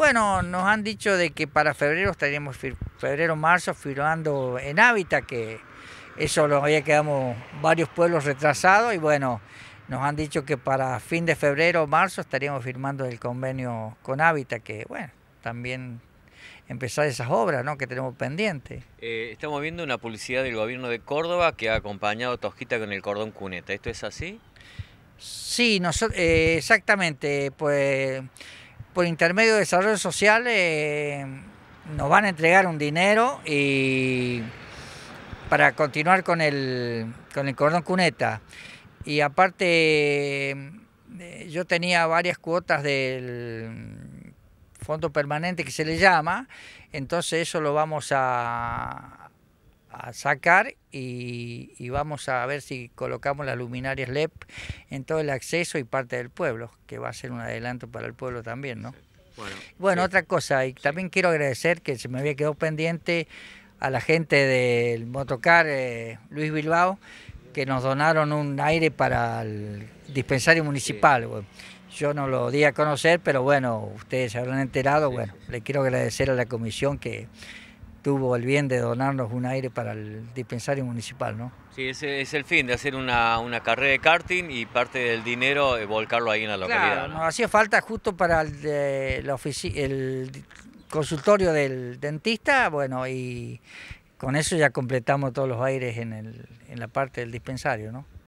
Bueno, nos han dicho de que para febrero estaríamos febrero-marzo firmando en hábitat, que eso lo había quedado varios pueblos retrasados y bueno, nos han dicho que para fin de febrero o marzo estaríamos firmando el convenio con hábitat, que bueno, también empezar esas obras ¿no? que tenemos pendientes. Eh, estamos viendo una publicidad del gobierno de Córdoba que ha acompañado a Tosquita con el cordón cuneta. ¿Esto es así? Sí, nosotros, eh, exactamente. Pues por intermedio de desarrollo social, eh, nos van a entregar un dinero para continuar con el cordón cuneta. Y aparte, eh, yo tenía varias cuotas del fondo permanente que se le llama, entonces eso lo vamos a, a sacar y, vamos a ver si colocamos las luminarias LED en todo el acceso y parte del pueblo, que va a ser un adelanto para el pueblo también, ¿no? Bueno, otra cosa, y también quiero agradecer que se me había quedado pendiente a la gente del motocar eh, Luis Bilbao, que nos donaron un aire para el dispensario municipal. Yo no lo di a conocer, pero bueno, ustedes se habrán enterado. Bueno, le quiero agradecer a la comisión que tuvo el bien de donarnos un aire para el dispensario municipal, ¿no? Sí, ese es el fin, de hacer una, carrera de karting y parte del dinero eh, volcarlo ahí en la localidad. hacía falta justo para el, la el consultorio del dentista, bueno, y con eso ya completamos todos los aires en, el, en la parte del dispensario, ¿no?